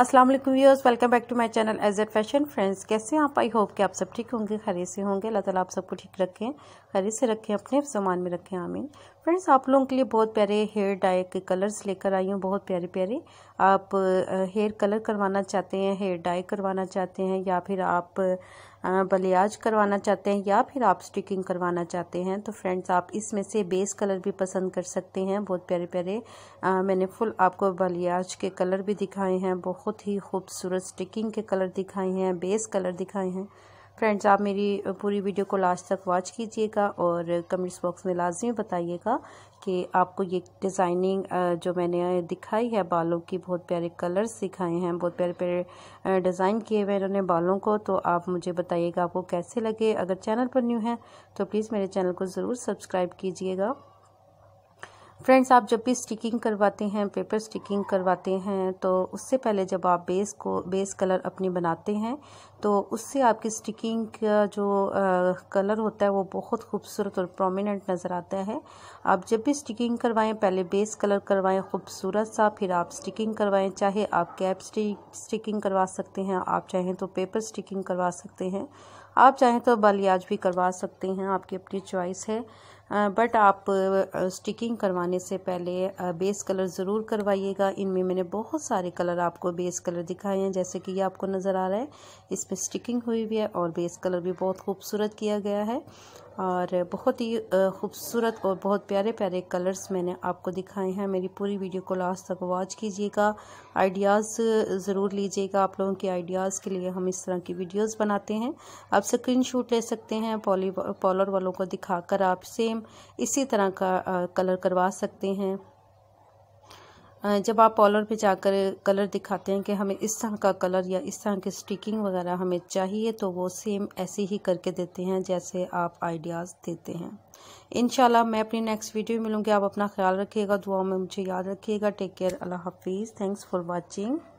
अस्सलाम वालेकुम viewers welcome back to my channel एज एड फैशन फ्रेंड्स कैसे आप आई होप कि आप सब ठीक होंगे खरे से होंगे अल्लाह ताला आप सबको ठीक रखें खरे से रखें अपने सामान में रखें आमीन फ्रेंड्स आप लोगों के लिए बहुत प्यारे हेयर डाई के कलर्स लेकर आई हूँ बहुत प्यारे प्यारे आप हेयर कलर करवाना चाहते हैं हेयर डाई करवाना चाहते हैं या फिर आप बलियाज करवाना चाहते हैं या फिर आप स्टिकिंग करवाना चाहते हैं तो फ्रेंड्स आप इसमें से बेस कलर भी पसंद कर सकते हैं बहुत प्यारे प्यारे आ, मैंने फुल आपको बलियाज के कलर भी दिखाए हैं बहुत ही खूबसूरत स्टिकिंग के कलर दिखाए हैं बेस कलर दिखाए हैं फ्रेंड्स आप मेरी पूरी वीडियो को लास्ट तक वॉच कीजिएगा और कमेंट्स बॉक्स में लाजमी बताइएगा कि आपको ये डिज़ाइनिंग जो मैंने दिखाई है बालों की बहुत प्यारे कलर्स दिखाए हैं बहुत प्यारे प्यारे डिज़ाइन किए हुए इन्होंने बालों को तो आप मुझे बताइएगा आपको कैसे लगे अगर चैनल पर न्यू हैं तो प्लीज़ मेरे चैनल को ज़रूर सब्सक्राइब कीजिएगा फ्रेंड्स आप जब भी स्टिकिंग करवाते हैं पेपर स्टिकिंग करवाते हैं तो उससे पहले जब आप बेस को बेस कलर अपनी बनाते हैं तो उससे आपकी स्टिकिंग का जो आ, कलर होता है वो बहुत खूबसूरत और प्रोमिनेंट नज़र आता है आप जब भी स्टिकिंग करवाएं पहले बेस कलर करवाएं खूबसूरत सा फिर आप स्टिकिंग करवाएं चाहे आप कैप स्टिकिंग करवा सकते हैं आप चाहें तो पेपर स्टिकिंग करवा सकते हैं आप चाहें तो बलियाज भी करवा सकते हैं आपकी अपनी चॉइस है बट आप स्टिकिंग करवाने से पहले बेस कलर ज़रूर करवाइएगा इनमें मैंने बहुत सारे कलर आपको बेस कलर दिखाए हैं जैसे कि ये आपको नज़र आ रहा है इसमें स्टिकिंग हुई हुई है और बेस कलर भी बहुत खूबसूरत किया गया है और बहुत ही खूबसूरत और बहुत प्यारे प्यारे कलर्स मैंने आपको दिखाए हैं मेरी पूरी वीडियो को लास्ट तक वॉच कीजिएगा आइडियाज़ ज़रूर लीजिएगा आप लोगों के आइडियाज़ के लिए हम इस तरह की वीडियोस बनाते हैं आप स्क्रीनशॉट ले सकते हैं पॉली पॉलर वालों को दिखाकर आप सेम सेम इसी तरह का कलर करवा सकते हैं जब आप पॉलर पे जाकर कलर दिखाते हैं कि हमें इस तरह का कलर या इस तरह की स्टिकिंग वगैरह हमें चाहिए तो वो सेम ऐसे ही करके देते हैं जैसे आप आइडियाज़ देते हैं इन मैं अपनी नेक्स्ट वीडियो में मिलूँगी आप अपना ख्याल रखिएगा दुआ में मुझे याद रखिएगा टेक केयर अल्लाह हाफिज़ थैंक्स फॉर वॉचिंग